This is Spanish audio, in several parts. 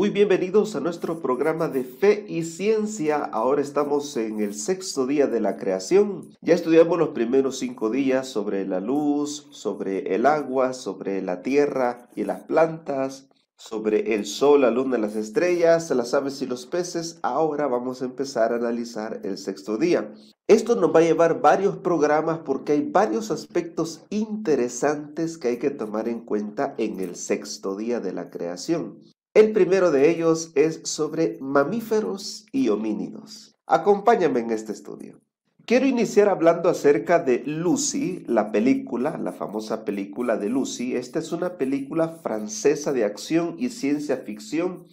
Muy bienvenidos a nuestro programa de fe y ciencia. Ahora estamos en el sexto día de la creación. Ya estudiamos los primeros cinco días sobre la luz, sobre el agua, sobre la tierra y las plantas, sobre el sol, la luna, las estrellas, las aves y los peces, ahora vamos a empezar a analizar el sexto día. Esto nos va a llevar varios programas porque hay varios aspectos interesantes que hay que tomar en cuenta en el sexto día de la creación. El primero de ellos es sobre mamíferos y homínidos. Acompáñame en este estudio. Quiero iniciar hablando acerca de Lucy, la película, la famosa película de Lucy. Esta es una película francesa de acción y ciencia ficción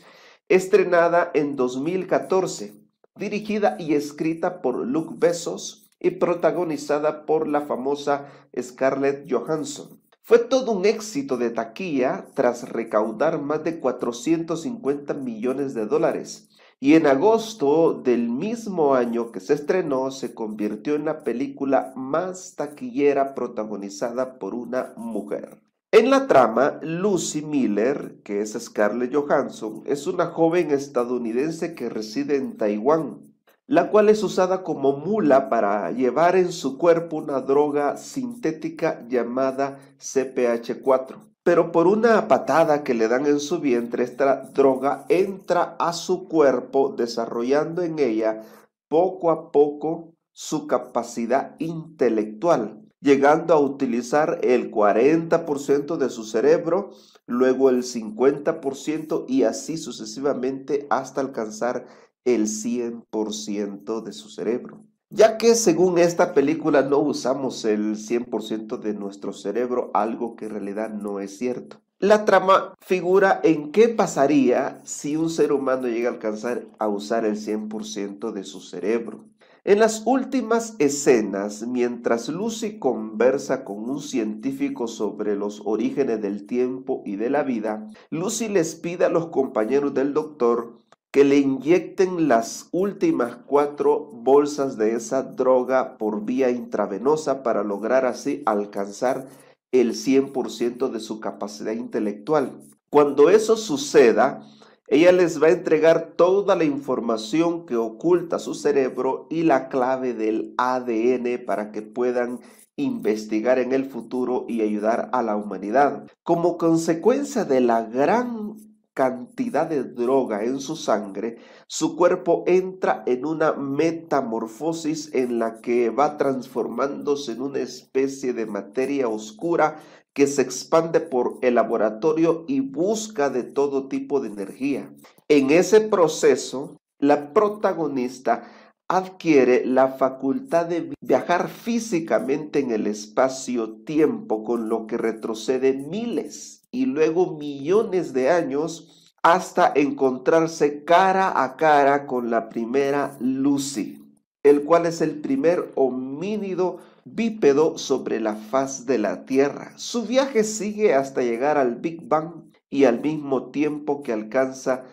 estrenada en 2014, dirigida y escrita por Luc Bessos y protagonizada por la famosa Scarlett Johansson. Fue todo un éxito de taquilla tras recaudar más de 450 millones de dólares. Y en agosto del mismo año que se estrenó, se convirtió en la película más taquillera protagonizada por una mujer. En la trama, Lucy Miller, que es Scarlett Johansson, es una joven estadounidense que reside en Taiwán la cual es usada como mula para llevar en su cuerpo una droga sintética llamada CPH4. Pero por una patada que le dan en su vientre, esta droga entra a su cuerpo desarrollando en ella poco a poco su capacidad intelectual, llegando a utilizar el 40% de su cerebro, luego el 50% y así sucesivamente hasta alcanzar el 100% de su cerebro. Ya que según esta película no usamos el 100% de nuestro cerebro, algo que en realidad no es cierto. La trama figura en qué pasaría si un ser humano llega a alcanzar a usar el 100% de su cerebro. En las últimas escenas, mientras Lucy conversa con un científico sobre los orígenes del tiempo y de la vida, Lucy les pide a los compañeros del doctor que le inyecten las últimas cuatro bolsas de esa droga por vía intravenosa para lograr así alcanzar el 100% de su capacidad intelectual. Cuando eso suceda, ella les va a entregar toda la información que oculta su cerebro y la clave del ADN para que puedan investigar en el futuro y ayudar a la humanidad. Como consecuencia de la gran cantidad de droga en su sangre, su cuerpo entra en una metamorfosis en la que va transformándose en una especie de materia oscura que se expande por el laboratorio y busca de todo tipo de energía. En ese proceso, la protagonista adquiere la facultad de viajar físicamente en el espacio-tiempo, con lo que retrocede miles y luego millones de años hasta encontrarse cara a cara con la primera Lucy, el cual es el primer homínido bípedo sobre la faz de la Tierra. Su viaje sigue hasta llegar al Big Bang y al mismo tiempo que alcanza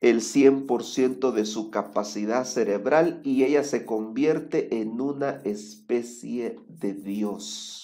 el 100% de su capacidad cerebral y ella se convierte en una especie de Dios.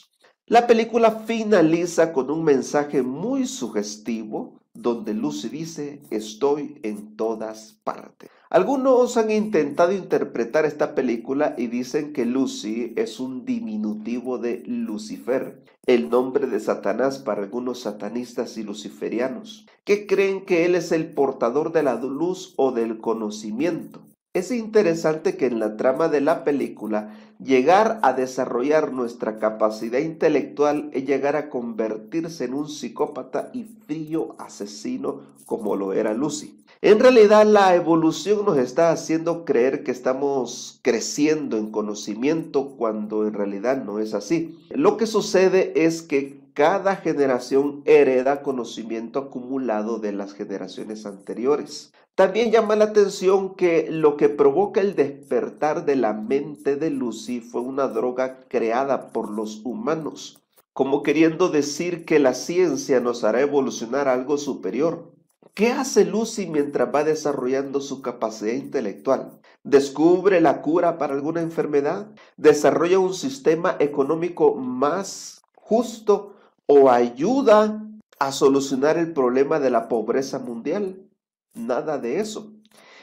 La película finaliza con un mensaje muy sugestivo donde Lucy dice, estoy en todas partes. Algunos han intentado interpretar esta película y dicen que Lucy es un diminutivo de Lucifer, el nombre de Satanás para algunos satanistas y luciferianos, que creen que él es el portador de la luz o del conocimiento. Es interesante que en la trama de la película, llegar a desarrollar nuestra capacidad intelectual es llegar a convertirse en un psicópata y frío asesino como lo era Lucy. En realidad la evolución nos está haciendo creer que estamos creciendo en conocimiento cuando en realidad no es así. Lo que sucede es que cada generación hereda conocimiento acumulado de las generaciones anteriores. También llama la atención que lo que provoca el despertar de la mente de Lucy fue una droga creada por los humanos, como queriendo decir que la ciencia nos hará evolucionar algo superior. ¿Qué hace Lucy mientras va desarrollando su capacidad intelectual? ¿Descubre la cura para alguna enfermedad? ¿Desarrolla un sistema económico más justo o ayuda a solucionar el problema de la pobreza mundial? Nada de eso.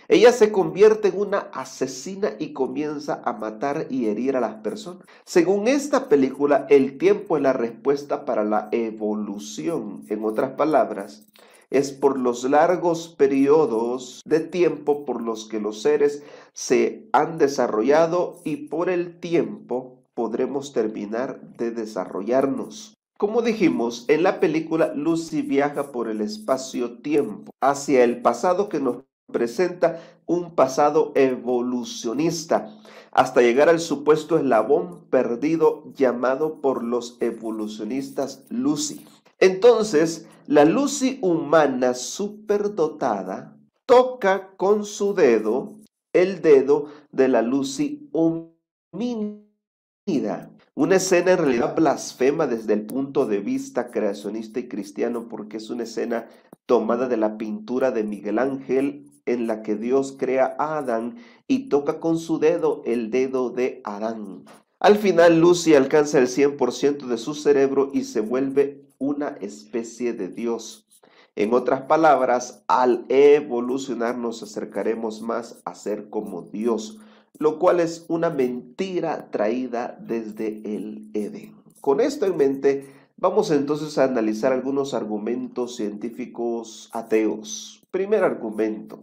Ella se convierte en una asesina y comienza a matar y herir a las personas. Según esta película, el tiempo es la respuesta para la evolución. En otras palabras, es por los largos periodos de tiempo por los que los seres se han desarrollado y por el tiempo podremos terminar de desarrollarnos. Como dijimos, en la película Lucy viaja por el espacio-tiempo hacia el pasado que nos presenta un pasado evolucionista hasta llegar al supuesto eslabón perdido llamado por los evolucionistas Lucy. Entonces, la Lucy humana superdotada toca con su dedo el dedo de la Lucy homínida una escena en realidad blasfema desde el punto de vista creacionista y cristiano porque es una escena tomada de la pintura de Miguel Ángel en la que Dios crea a Adán y toca con su dedo el dedo de Adán. Al final Lucy alcanza el 100% de su cerebro y se vuelve una especie de Dios. En otras palabras, al evolucionar nos acercaremos más a ser como Dios, lo cual es una mentira traída desde el Edén. Con esto en mente, vamos entonces a analizar algunos argumentos científicos ateos. Primer argumento,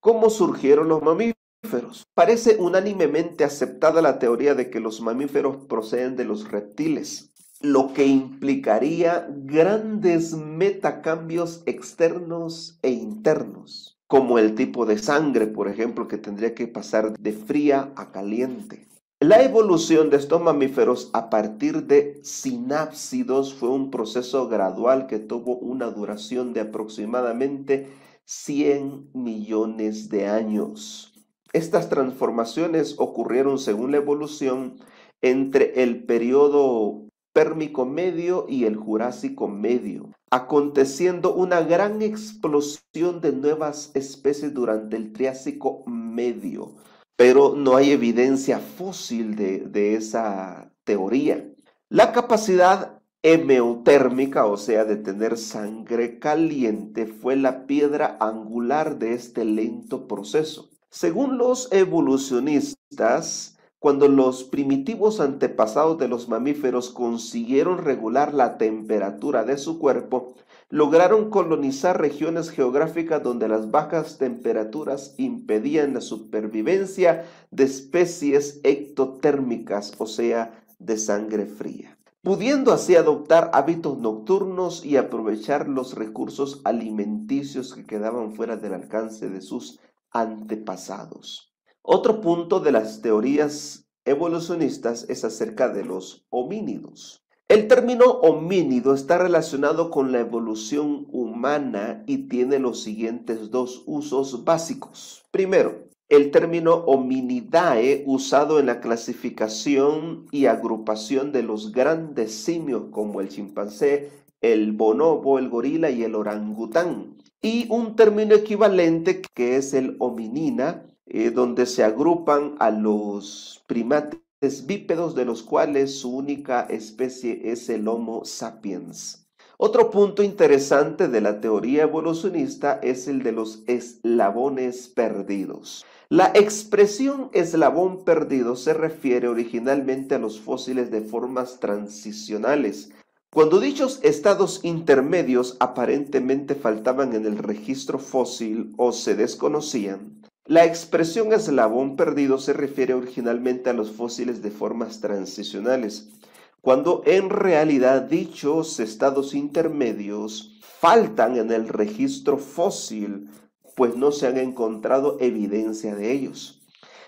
¿cómo surgieron los mamíferos? Parece unánimemente aceptada la teoría de que los mamíferos proceden de los reptiles, lo que implicaría grandes metacambios externos e internos como el tipo de sangre, por ejemplo, que tendría que pasar de fría a caliente. La evolución de estos mamíferos a partir de sinápsidos fue un proceso gradual que tuvo una duración de aproximadamente 100 millones de años. Estas transformaciones ocurrieron según la evolución entre el periodo Pérmico medio y el Jurásico medio aconteciendo una gran explosión de nuevas especies durante el Triásico Medio, pero no hay evidencia fósil de, esa teoría. La capacidad hemeotérmica, o sea, de tener sangre caliente, fue la piedra angular de este lento proceso. Según los evolucionistas, cuando los primitivos antepasados de los mamíferos consiguieron regular la temperatura de su cuerpo, lograron colonizar regiones geográficas donde las bajas temperaturas impedían la supervivencia de especies ectotérmicas, o sea, de sangre fría, pudiendo así adoptar hábitos nocturnos y aprovechar los recursos alimenticios que quedaban fuera del alcance de sus antepasados. Otro punto de las teorías evolucionistas es acerca de los homínidos. El término homínido está relacionado con la evolución humana y tiene los siguientes dos usos básicos. Primero, el término hominidae usado en la clasificación y agrupación de los grandes simios como el chimpancé, el bonobo, el gorila y el orangután. Y un término equivalente que es el hominina eh, donde se agrupan a los primates bípedos, de los cuales su única especie es el Homo sapiens. Otro punto interesante de la teoría evolucionista es el de los eslabones perdidos. La expresión eslabón perdido se refiere originalmente a los fósiles de formas transicionales, cuando dichos estados intermedios aparentemente faltaban en el registro fósil o se desconocían, la expresión eslabón perdido se refiere originalmente a los fósiles de formas transicionales, cuando en realidad dichos estados intermedios faltan en el registro fósil, pues no se han encontrado evidencia de ellos.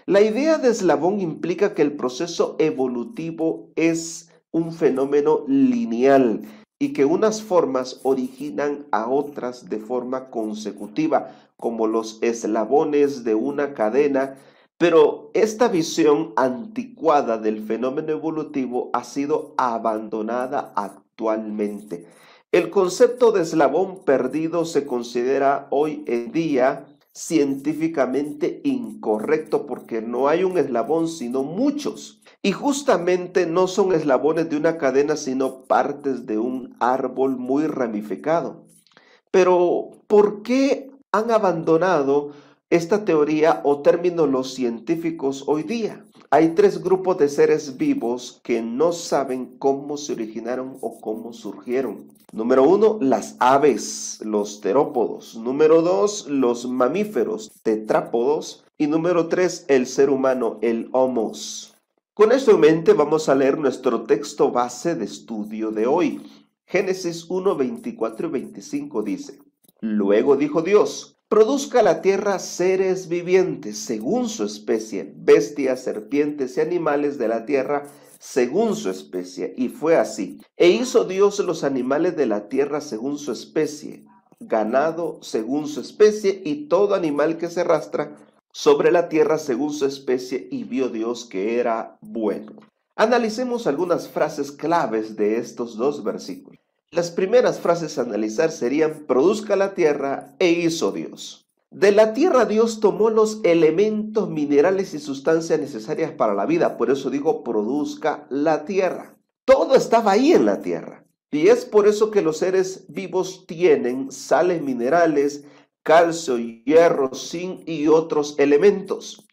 La idea de eslabón implica que el proceso evolutivo es un fenómeno lineal y que unas formas originan a otras de forma consecutiva, como los eslabones de una cadena, pero esta visión anticuada del fenómeno evolutivo ha sido abandonada actualmente. El concepto de eslabón perdido se considera hoy en día científicamente incorrecto porque no hay un eslabón sino muchos. Y justamente no son eslabones de una cadena sino partes de un árbol muy ramificado. Pero, ¿por qué han abandonado esta teoría o término los científicos hoy día. Hay tres grupos de seres vivos que no saben cómo se originaron o cómo surgieron. Número uno, las aves, los terópodos. Número dos, los mamíferos, tetrápodos. Y número tres, el ser humano, el homos. Con esto en mente vamos a leer nuestro texto base de estudio de hoy. Génesis 1, y 25 dice, Luego dijo Dios, produzca la tierra seres vivientes según su especie, bestias, serpientes y animales de la tierra según su especie. Y fue así. E hizo Dios los animales de la tierra según su especie, ganado según su especie y todo animal que se arrastra sobre la tierra según su especie y vio Dios que era bueno. Analicemos algunas frases claves de estos dos versículos. Las primeras frases a analizar serían, produzca la tierra e hizo Dios. De la tierra Dios tomó los elementos, minerales y sustancias necesarias para la vida, por eso digo, produzca la tierra. Todo estaba ahí en la tierra. Y es por eso que los seres vivos tienen sales minerales, calcio, hierro, zinc y otros elementos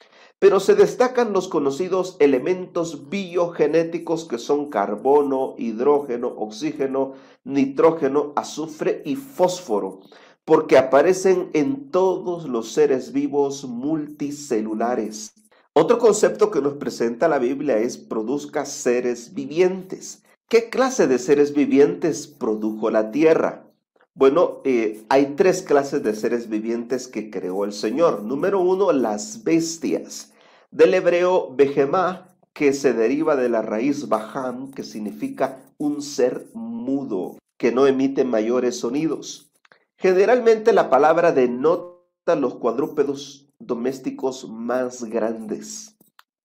pero se destacan los conocidos elementos biogenéticos que son carbono, hidrógeno, oxígeno, nitrógeno, azufre y fósforo, porque aparecen en todos los seres vivos multicelulares. Otro concepto que nos presenta la Biblia es produzca seres vivientes. ¿Qué clase de seres vivientes produjo la tierra? Bueno, eh, hay tres clases de seres vivientes que creó el Señor. Número uno, las bestias del hebreo Behemá, que se deriva de la raíz Baham, que significa un ser mudo, que no emite mayores sonidos. Generalmente la palabra denota los cuadrúpedos domésticos más grandes,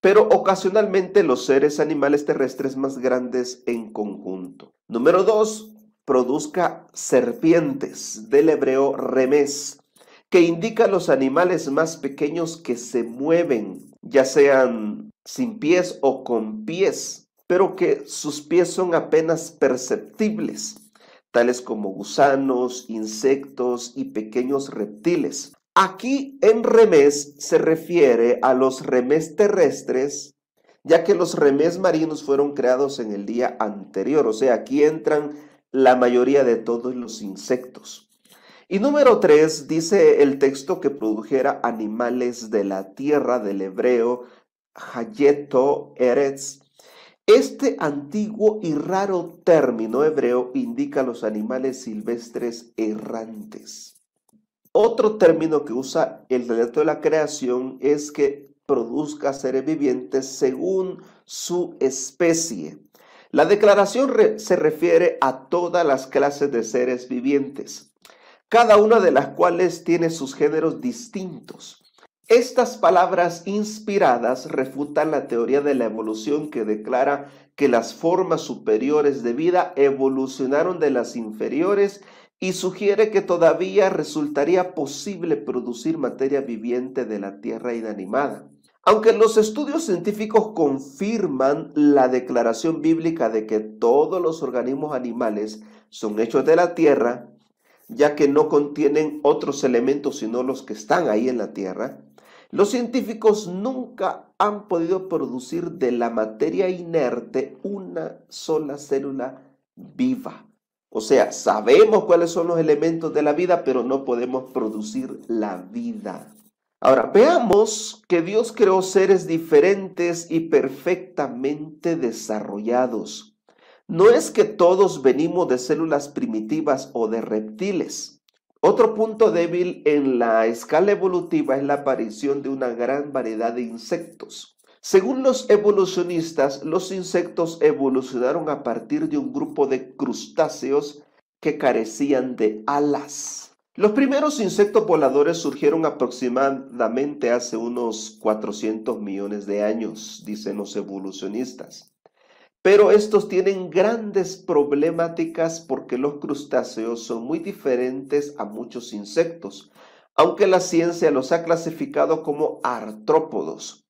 pero ocasionalmente los seres animales terrestres más grandes en conjunto. Número 2. Produzca serpientes, del hebreo remes, que indica los animales más pequeños que se mueven ya sean sin pies o con pies, pero que sus pies son apenas perceptibles, tales como gusanos, insectos y pequeños reptiles. Aquí en remés se refiere a los remés terrestres, ya que los remés marinos fueron creados en el día anterior, o sea, aquí entran la mayoría de todos los insectos. Y número tres, dice el texto que produjera animales de la tierra del hebreo, Hayeto Eretz. Este antiguo y raro término hebreo indica los animales silvestres errantes. Otro término que usa el relato de la creación es que produzca seres vivientes según su especie. La declaración se refiere a todas las clases de seres vivientes cada una de las cuales tiene sus géneros distintos. Estas palabras inspiradas refutan la teoría de la evolución que declara que las formas superiores de vida evolucionaron de las inferiores y sugiere que todavía resultaría posible producir materia viviente de la Tierra inanimada. Aunque los estudios científicos confirman la declaración bíblica de que todos los organismos animales son hechos de la Tierra, ya que no contienen otros elementos sino los que están ahí en la Tierra, los científicos nunca han podido producir de la materia inerte una sola célula viva. O sea, sabemos cuáles son los elementos de la vida, pero no podemos producir la vida. Ahora, veamos que Dios creó seres diferentes y perfectamente desarrollados. No es que todos venimos de células primitivas o de reptiles. Otro punto débil en la escala evolutiva es la aparición de una gran variedad de insectos. Según los evolucionistas, los insectos evolucionaron a partir de un grupo de crustáceos que carecían de alas. Los primeros insectos voladores surgieron aproximadamente hace unos 400 millones de años, dicen los evolucionistas. Pero estos tienen grandes problemáticas porque los crustáceos son muy diferentes a muchos insectos, aunque la ciencia los ha clasificado como artrópodos.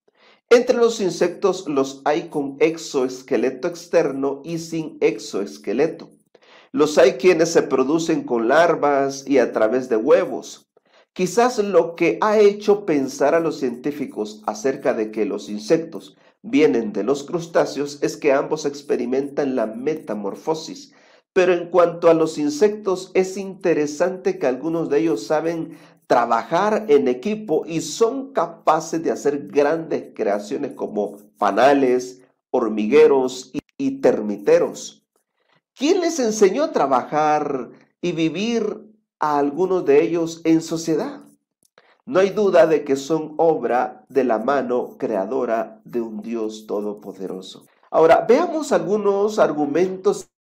Entre los insectos los hay con exoesqueleto externo y sin exoesqueleto. Los hay quienes se producen con larvas y a través de huevos, Quizás lo que ha hecho pensar a los científicos acerca de que los insectos vienen de los crustáceos es que ambos experimentan la metamorfosis. Pero en cuanto a los insectos, es interesante que algunos de ellos saben trabajar en equipo y son capaces de hacer grandes creaciones como panales, hormigueros y termiteros. ¿Quién les enseñó a trabajar y vivir a algunos de ellos en sociedad? No hay duda de que son obra de la mano creadora de un Dios todopoderoso. Ahora, veamos algunos argumentos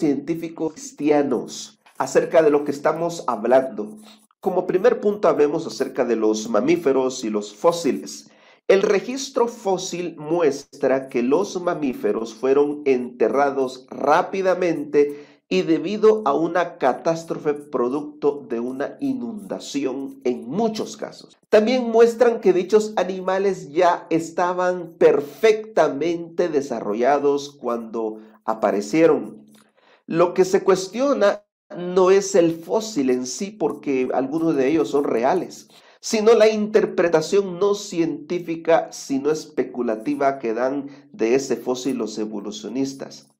científicos cristianos acerca de lo que estamos hablando. Como primer punto hablemos acerca de los mamíferos y los fósiles. El registro fósil muestra que los mamíferos fueron enterrados rápidamente y debido a una catástrofe producto de una inundación en muchos casos. También muestran que dichos animales ya estaban perfectamente desarrollados cuando aparecieron. Lo que se cuestiona no es el fósil en sí, porque algunos de ellos son reales, sino la interpretación no científica, sino especulativa que dan de ese fósil los evolucionistas.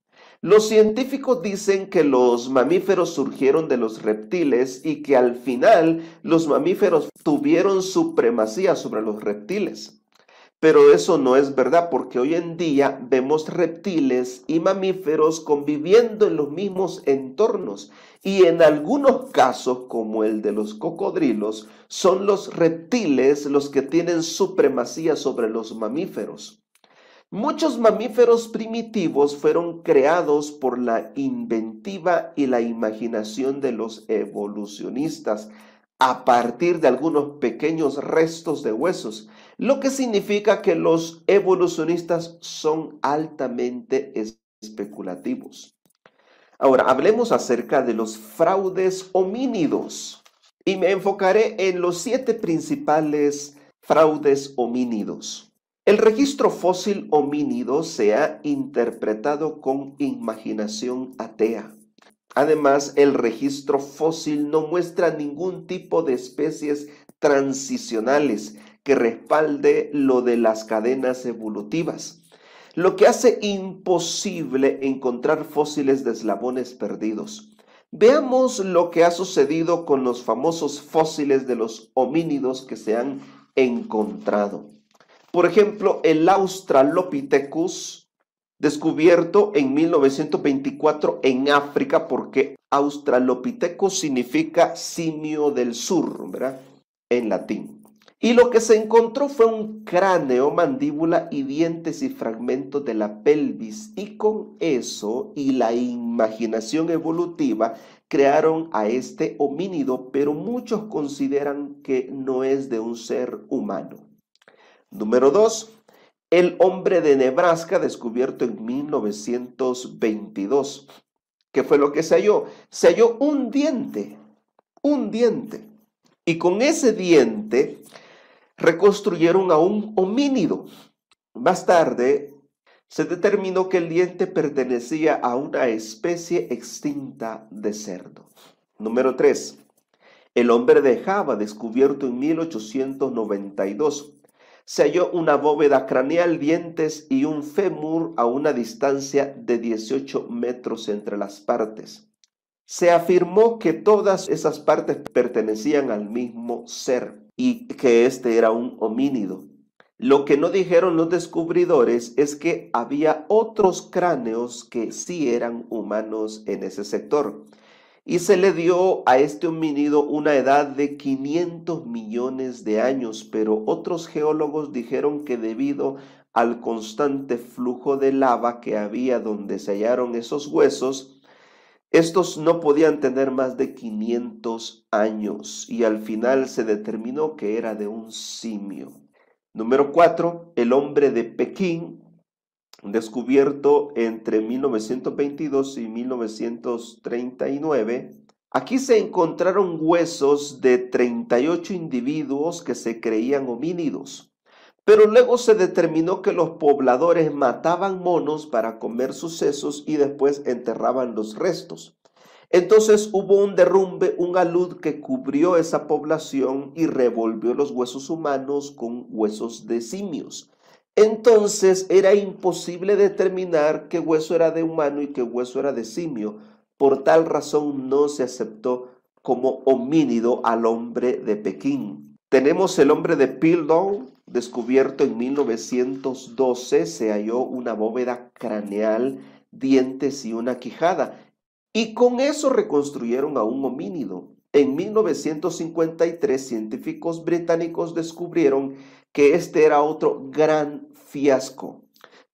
Los científicos dicen que los mamíferos surgieron de los reptiles y que al final los mamíferos tuvieron supremacía sobre los reptiles. Pero eso no es verdad porque hoy en día vemos reptiles y mamíferos conviviendo en los mismos entornos y en algunos casos como el de los cocodrilos son los reptiles los que tienen supremacía sobre los mamíferos. Muchos mamíferos primitivos fueron creados por la inventiva y la imaginación de los evolucionistas a partir de algunos pequeños restos de huesos, lo que significa que los evolucionistas son altamente especulativos. Ahora, hablemos acerca de los fraudes homínidos y me enfocaré en los siete principales fraudes homínidos. El registro fósil homínido se ha interpretado con imaginación atea. Además, el registro fósil no muestra ningún tipo de especies transicionales que respalde lo de las cadenas evolutivas, lo que hace imposible encontrar fósiles de eslabones perdidos. Veamos lo que ha sucedido con los famosos fósiles de los homínidos que se han encontrado. Por ejemplo, el Australopithecus, descubierto en 1924 en África, porque Australopithecus significa simio del sur, ¿verdad? En latín. Y lo que se encontró fue un cráneo, mandíbula y dientes y fragmentos de la pelvis. Y con eso y la imaginación evolutiva crearon a este homínido, pero muchos consideran que no es de un ser humano. Número 2. El hombre de Nebraska descubierto en 1922. ¿Qué fue lo que se halló? Se halló un diente, un diente. Y con ese diente reconstruyeron a un homínido. Más tarde se determinó que el diente pertenecía a una especie extinta de cerdo. Número 3. El hombre de Java, descubierto en 1892 se halló una bóveda craneal, dientes y un fémur a una distancia de 18 metros entre las partes. Se afirmó que todas esas partes pertenecían al mismo ser y que este era un homínido. Lo que no dijeron los descubridores es que había otros cráneos que sí eran humanos en ese sector y se le dio a este homínido una edad de 500 millones de años, pero otros geólogos dijeron que debido al constante flujo de lava que había donde se hallaron esos huesos, estos no podían tener más de 500 años y al final se determinó que era de un simio. Número 4. El hombre de Pekín descubierto entre 1922 y 1939. Aquí se encontraron huesos de 38 individuos que se creían homínidos, pero luego se determinó que los pobladores mataban monos para comer sus sesos y después enterraban los restos. Entonces hubo un derrumbe, un alud que cubrió esa población y revolvió los huesos humanos con huesos de simios. Entonces era imposible determinar qué hueso era de humano y qué hueso era de simio. Por tal razón no se aceptó como homínido al hombre de Pekín. Tenemos el hombre de Pildow, descubierto en 1912, se halló una bóveda craneal, dientes y una quijada, y con eso reconstruyeron a un homínido. En 1953, científicos británicos descubrieron que este era otro gran fiasco,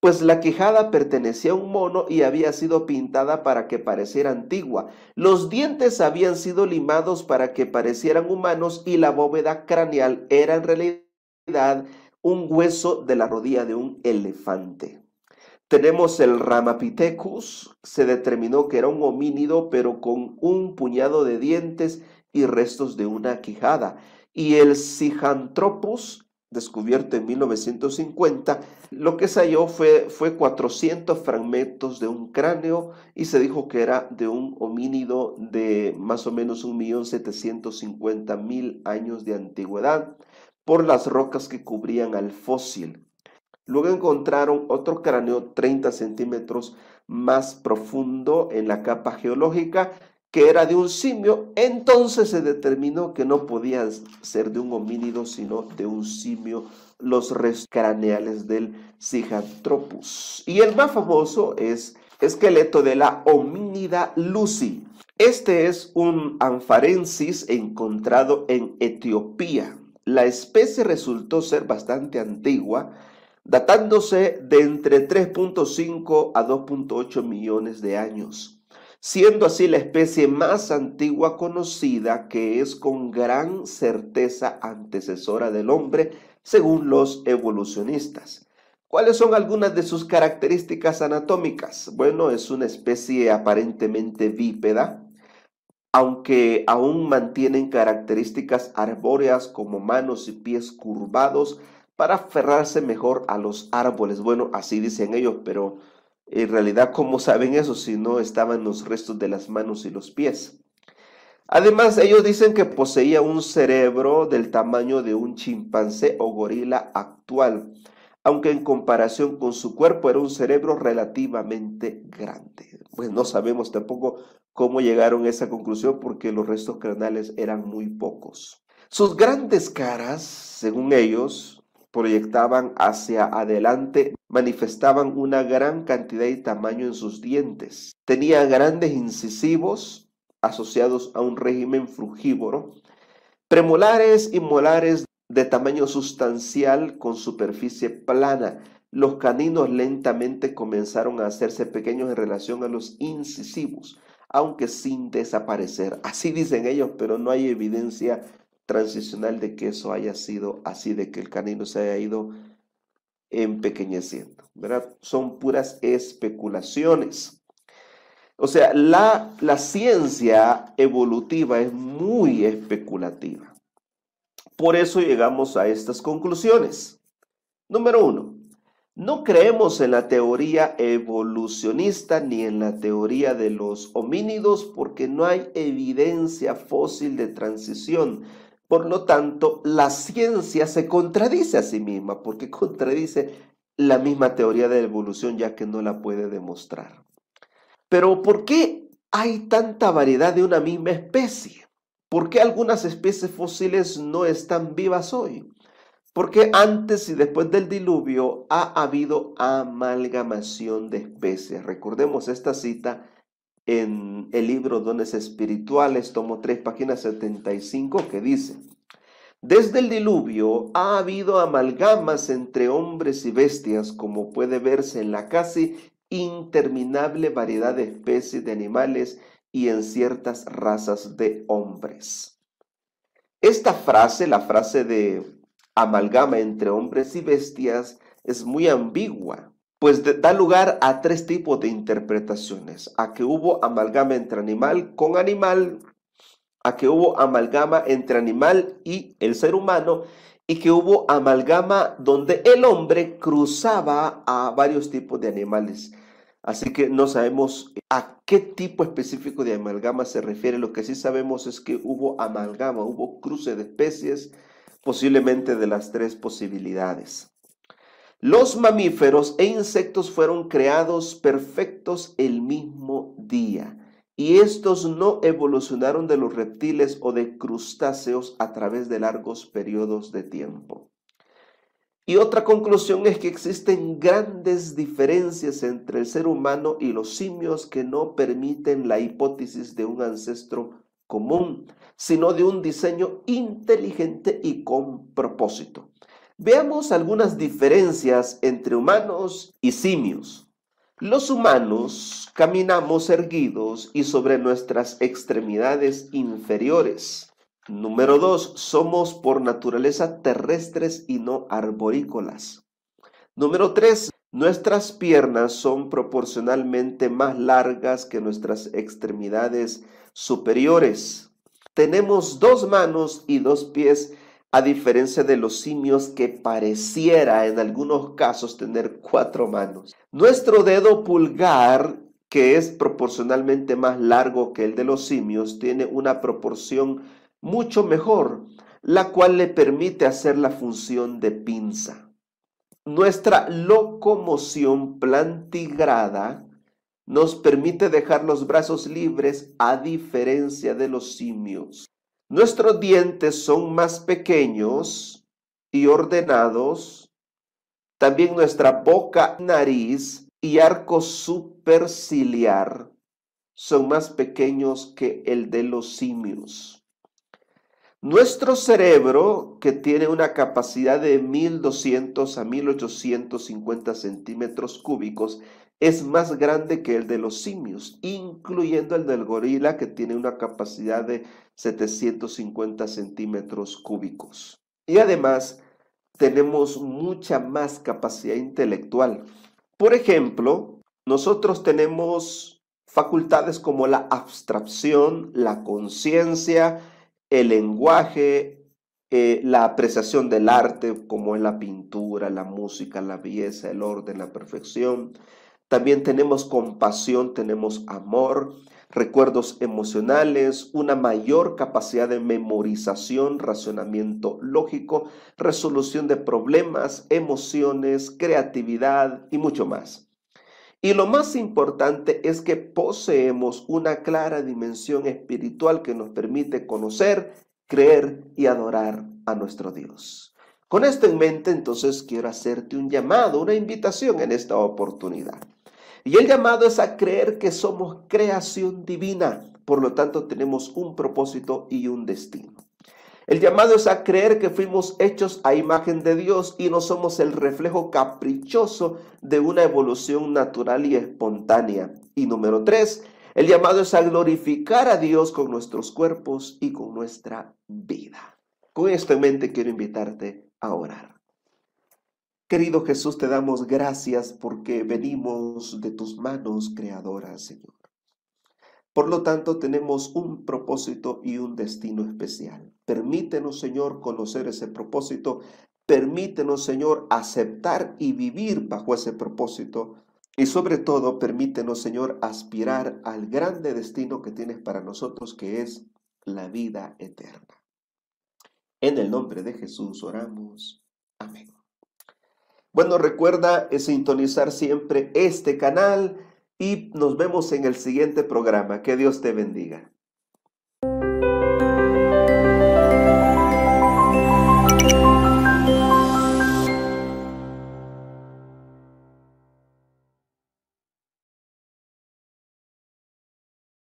pues la quejada pertenecía a un mono y había sido pintada para que pareciera antigua. Los dientes habían sido limados para que parecieran humanos y la bóveda craneal era en realidad un hueso de la rodilla de un elefante. Tenemos el Ramapithecus, se determinó que era un homínido, pero con un puñado de dientes y restos de una quijada. Y el Cihantropus, descubierto en 1950, lo que se halló fue, fue 400 fragmentos de un cráneo y se dijo que era de un homínido de más o menos 1.750.000 años de antigüedad por las rocas que cubrían al fósil. Luego encontraron otro cráneo 30 centímetros más profundo en la capa geológica que era de un simio, entonces se determinó que no podía ser de un homínido, sino de un simio, los restos craneales del Cigatropus. Y el más famoso es esqueleto de la homínida Lucy. Este es un anfarensis encontrado en Etiopía. La especie resultó ser bastante antigua datándose de entre 3.5 a 2.8 millones de años, siendo así la especie más antigua conocida que es con gran certeza antecesora del hombre según los evolucionistas. ¿Cuáles son algunas de sus características anatómicas? Bueno, es una especie aparentemente bípeda, aunque aún mantienen características arbóreas como manos y pies curvados, para aferrarse mejor a los árboles. Bueno, así dicen ellos, pero en realidad, ¿cómo saben eso si no estaban los restos de las manos y los pies? Además, ellos dicen que poseía un cerebro del tamaño de un chimpancé o gorila actual, aunque en comparación con su cuerpo era un cerebro relativamente grande. Pues no sabemos tampoco cómo llegaron a esa conclusión porque los restos cranales eran muy pocos. Sus grandes caras, según ellos, proyectaban hacia adelante, manifestaban una gran cantidad y tamaño en sus dientes. Tenía grandes incisivos asociados a un régimen frugívoro, premolares y molares de tamaño sustancial con superficie plana. Los caninos lentamente comenzaron a hacerse pequeños en relación a los incisivos, aunque sin desaparecer. Así dicen ellos, pero no hay evidencia transicional de que eso haya sido así, de que el canino se haya ido empequeñeciendo, ¿verdad? Son puras especulaciones. O sea, la, la ciencia evolutiva es muy especulativa. Por eso llegamos a estas conclusiones. Número uno, no creemos en la teoría evolucionista ni en la teoría de los homínidos porque no hay evidencia fósil de transición por lo tanto, la ciencia se contradice a sí misma porque contradice la misma teoría de evolución ya que no la puede demostrar. Pero ¿por qué hay tanta variedad de una misma especie? ¿Por qué algunas especies fósiles no están vivas hoy? Porque antes y después del diluvio ha habido amalgamación de especies. Recordemos esta cita en el libro Dones Espirituales, tomo 3, página 75, que dice, desde el diluvio ha habido amalgamas entre hombres y bestias, como puede verse en la casi interminable variedad de especies de animales y en ciertas razas de hombres. Esta frase, la frase de amalgama entre hombres y bestias, es muy ambigua, pues da lugar a tres tipos de interpretaciones, a que hubo amalgama entre animal con animal, a que hubo amalgama entre animal y el ser humano, y que hubo amalgama donde el hombre cruzaba a varios tipos de animales. Así que no sabemos eh, a qué tipo específico de amalgama se refiere. Lo que sí sabemos es que hubo amalgama, hubo cruce de especies, posiblemente de las tres posibilidades. Los mamíferos e insectos fueron creados perfectos el mismo día, y estos no evolucionaron de los reptiles o de crustáceos a través de largos periodos de tiempo. Y otra conclusión es que existen grandes diferencias entre el ser humano y los simios que no permiten la hipótesis de un ancestro común, sino de un diseño inteligente y con propósito. Veamos algunas diferencias entre humanos y simios. Los humanos caminamos erguidos y sobre nuestras extremidades inferiores. Número 2. Somos por naturaleza terrestres y no arborícolas. Número 3. Nuestras piernas son proporcionalmente más largas que nuestras extremidades superiores. Tenemos dos manos y dos pies a diferencia de los simios que pareciera en algunos casos tener cuatro manos. Nuestro dedo pulgar, que es proporcionalmente más largo que el de los simios, tiene una proporción mucho mejor, la cual le permite hacer la función de pinza. Nuestra locomoción plantigrada nos permite dejar los brazos libres a diferencia de los simios. Nuestros dientes son más pequeños y ordenados. También nuestra boca, nariz y arco superciliar son más pequeños que el de los simios. Nuestro cerebro, que tiene una capacidad de 1200 a 1850 centímetros cúbicos, es más grande que el de los simios, incluyendo el del gorila, que tiene una capacidad de 750 centímetros cúbicos. Y además, tenemos mucha más capacidad intelectual. Por ejemplo, nosotros tenemos facultades como la abstracción, la conciencia, el lenguaje, eh, la apreciación del arte, como es la pintura, la música, la belleza, el orden, la perfección. También tenemos compasión, tenemos amor, recuerdos emocionales, una mayor capacidad de memorización, racionamiento lógico, resolución de problemas, emociones, creatividad y mucho más. Y lo más importante es que poseemos una clara dimensión espiritual que nos permite conocer, creer y adorar a nuestro Dios. Con esto en mente, entonces quiero hacerte un llamado, una invitación en esta oportunidad. Y el llamado es a creer que somos creación divina, por lo tanto tenemos un propósito y un destino. El llamado es a creer que fuimos hechos a imagen de Dios y no somos el reflejo caprichoso de una evolución natural y espontánea. Y número tres, el llamado es a glorificar a Dios con nuestros cuerpos y con nuestra vida. Con esto en mente quiero invitarte a orar. Querido Jesús, te damos gracias porque venimos de tus manos creadoras, Señor. Por lo tanto, tenemos un propósito y un destino especial. Permítenos, Señor, conocer ese propósito. Permítenos, Señor, aceptar y vivir bajo ese propósito. Y sobre todo, permítenos, Señor, aspirar al grande destino que tienes para nosotros, que es la vida eterna. En el nombre de Jesús oramos. Amén. Bueno, recuerda eh, sintonizar siempre este canal y nos vemos en el siguiente programa. Que Dios te bendiga.